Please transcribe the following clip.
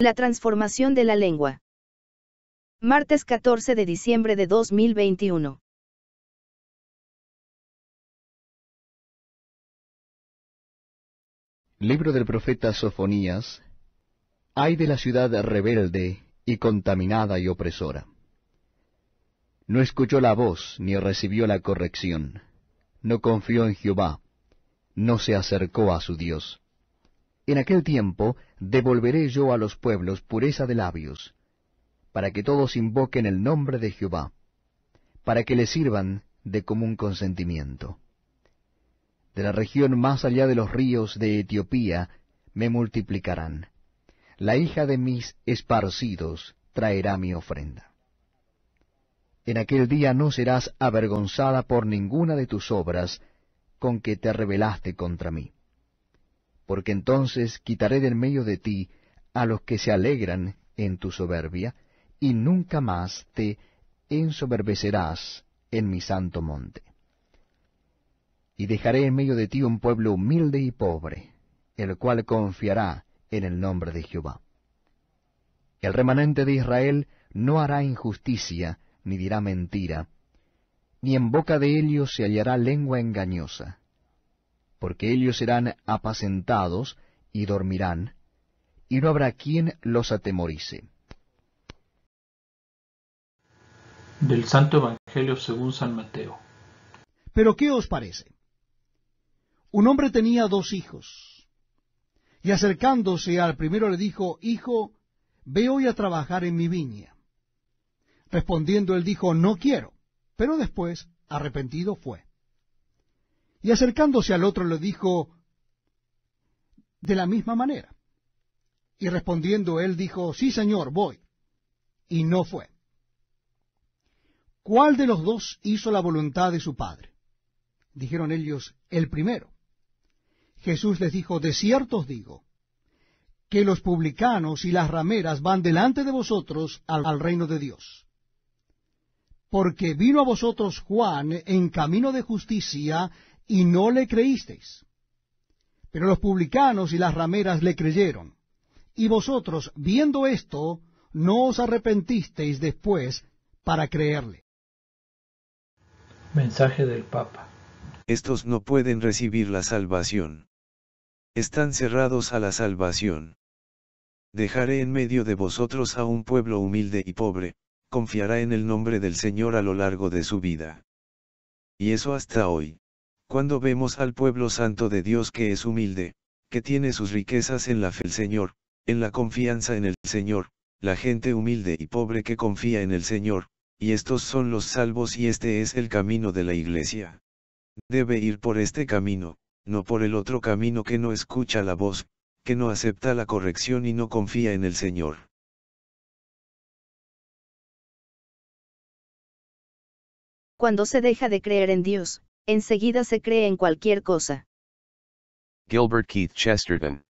La transformación de la lengua. Martes 14 de diciembre de 2021. Libro del profeta Sofonías. Ay de la ciudad rebelde y contaminada y opresora. No escuchó la voz ni recibió la corrección. No confió en Jehová. No se acercó a su Dios en aquel tiempo devolveré yo a los pueblos pureza de labios, para que todos invoquen el nombre de Jehová, para que le sirvan de común consentimiento. De la región más allá de los ríos de Etiopía me multiplicarán. La hija de mis esparcidos traerá mi ofrenda. En aquel día no serás avergonzada por ninguna de tus obras con que te rebelaste contra mí porque entonces quitaré del medio de ti a los que se alegran en tu soberbia, y nunca más te ensoberbecerás en mi santo monte. Y dejaré en medio de ti un pueblo humilde y pobre, el cual confiará en el nombre de Jehová. El remanente de Israel no hará injusticia, ni dirá mentira, ni en boca de ellos se hallará lengua engañosa, porque ellos serán apacentados y dormirán, y no habrá quien los atemorice. Del Santo Evangelio según San Mateo. Pero ¿qué os parece? Un hombre tenía dos hijos, y acercándose al primero le dijo, Hijo, ve hoy a trabajar en mi viña. Respondiendo él dijo, No quiero, pero después, arrepentido fue. Y acercándose al otro le dijo, de la misma manera. Y respondiendo él dijo, sí señor, voy. Y no fue. ¿Cuál de los dos hizo la voluntad de su padre? Dijeron ellos, el primero. Jesús les dijo, de cierto os digo, que los publicanos y las rameras van delante de vosotros al, al, reino de Dios. Porque vino a vosotros Juan en camino de justicia y no le creísteis. Pero los publicanos y las rameras le creyeron. Y vosotros, viendo esto, no os arrepentisteis después para creerle. Mensaje del Papa. Estos no pueden recibir la salvación. Están cerrados a la salvación. Dejaré en medio de vosotros a un pueblo humilde y pobre, confiará en el nombre del Señor a lo largo de su vida. Y eso hasta hoy. Cuando vemos al pueblo santo de Dios que es humilde, que tiene sus riquezas en la fe del Señor, en la confianza en el Señor, la gente humilde y pobre que confía en el Señor, y estos son los salvos y este es el camino de la iglesia. Debe ir por este camino, no por el otro camino que no escucha la voz, que no acepta la corrección y no confía en el Señor. Cuando se deja de creer en Dios, enseguida se cree en cualquier cosa. Gilbert Keith Chesterton